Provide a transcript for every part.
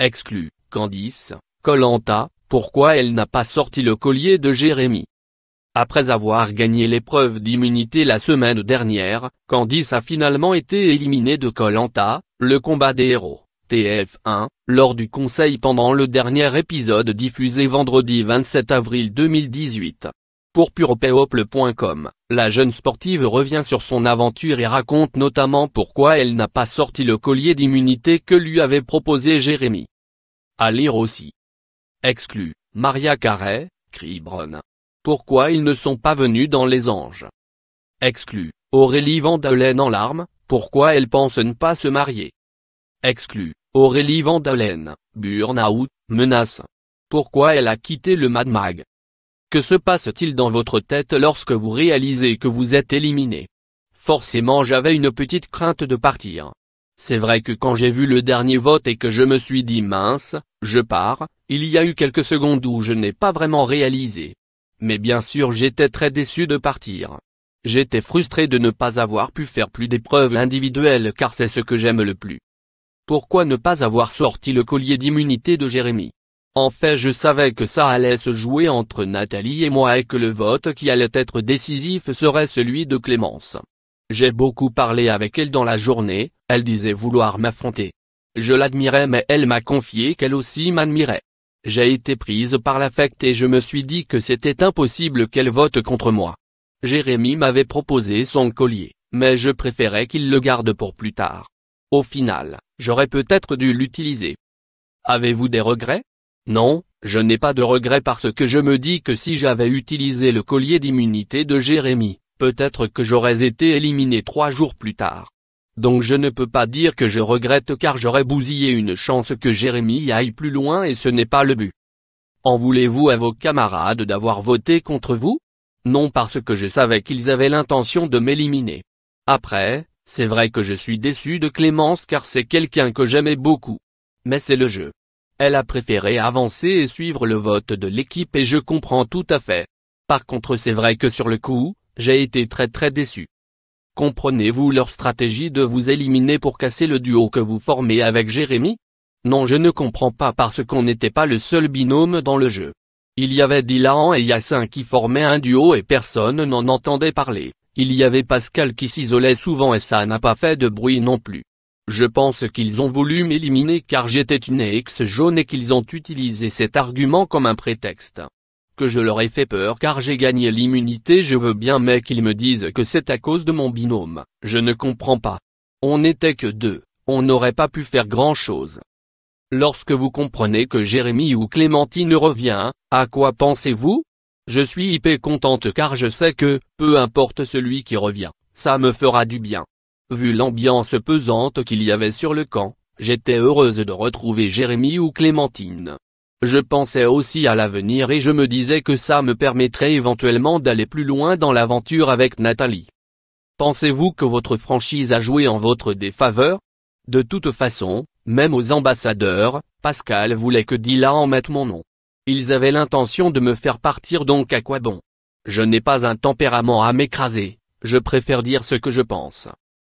Exclu, Candice, Colanta, pourquoi elle n'a pas sorti le collier de Jérémy Après avoir gagné l'épreuve d'immunité la semaine dernière, Candice a finalement été éliminée de Colanta, le combat des héros, TF1, lors du conseil pendant le dernier épisode diffusé vendredi 27 avril 2018 purepeople.com, la jeune sportive revient sur son aventure et raconte notamment pourquoi elle n'a pas sorti le collier d'immunité que lui avait proposé Jérémy. À lire aussi. Exclu, Maria Carré, Cribron. Pourquoi ils ne sont pas venus dans les anges Exclu, Aurélie Vandalen en larmes, pourquoi elle pense ne pas se marier Exclu, Aurélie Vandalen, burn-out, menace. Pourquoi elle a quitté le Mad Mag que se passe-t-il dans votre tête lorsque vous réalisez que vous êtes éliminé Forcément j'avais une petite crainte de partir. C'est vrai que quand j'ai vu le dernier vote et que je me suis dit mince, je pars, il y a eu quelques secondes où je n'ai pas vraiment réalisé. Mais bien sûr j'étais très déçu de partir. J'étais frustré de ne pas avoir pu faire plus d'épreuves individuelles car c'est ce que j'aime le plus. Pourquoi ne pas avoir sorti le collier d'immunité de Jérémy en fait je savais que ça allait se jouer entre Nathalie et moi et que le vote qui allait être décisif serait celui de Clémence. J'ai beaucoup parlé avec elle dans la journée, elle disait vouloir m'affronter. Je l'admirais mais elle m'a confié qu'elle aussi m'admirait. J'ai été prise par l'affect et je me suis dit que c'était impossible qu'elle vote contre moi. Jérémy m'avait proposé son collier, mais je préférais qu'il le garde pour plus tard. Au final, j'aurais peut-être dû l'utiliser. Avez-vous des regrets non, je n'ai pas de regret parce que je me dis que si j'avais utilisé le collier d'immunité de Jérémy, peut-être que j'aurais été éliminé trois jours plus tard. Donc je ne peux pas dire que je regrette car j'aurais bousillé une chance que Jérémy aille plus loin et ce n'est pas le but. En voulez-vous à vos camarades d'avoir voté contre vous Non parce que je savais qu'ils avaient l'intention de m'éliminer. Après, c'est vrai que je suis déçu de Clémence car c'est quelqu'un que j'aimais beaucoup. Mais c'est le jeu. Elle a préféré avancer et suivre le vote de l'équipe et je comprends tout à fait. Par contre c'est vrai que sur le coup, j'ai été très très déçu. Comprenez-vous leur stratégie de vous éliminer pour casser le duo que vous formez avec Jérémy Non je ne comprends pas parce qu'on n'était pas le seul binôme dans le jeu. Il y avait Dylan et Yassin qui formaient un duo et personne n'en entendait parler. Il y avait Pascal qui s'isolait souvent et ça n'a pas fait de bruit non plus. Je pense qu'ils ont voulu m'éliminer car j'étais une ex jaune et qu'ils ont utilisé cet argument comme un prétexte. Que je leur ai fait peur car j'ai gagné l'immunité je veux bien mais qu'ils me disent que c'est à cause de mon binôme, je ne comprends pas. On n'était que deux, on n'aurait pas pu faire grand chose. Lorsque vous comprenez que Jérémy ou Clémentine revient, à quoi pensez-vous Je suis hyper contente car je sais que, peu importe celui qui revient, ça me fera du bien. Vu l'ambiance pesante qu'il y avait sur le camp, j'étais heureuse de retrouver Jérémy ou Clémentine. Je pensais aussi à l'avenir et je me disais que ça me permettrait éventuellement d'aller plus loin dans l'aventure avec Nathalie. Pensez-vous que votre franchise a joué en votre défaveur De toute façon, même aux ambassadeurs, Pascal voulait que Dila en mette mon nom. Ils avaient l'intention de me faire partir donc à quoi bon Je n'ai pas un tempérament à m'écraser, je préfère dire ce que je pense.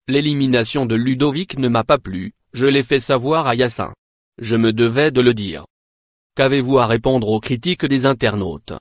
L'élimination de Ludovic ne m'a pas plu, je l'ai fait savoir à Yassin. Je me devais de le dire. Qu'avez-vous à répondre aux critiques des internautes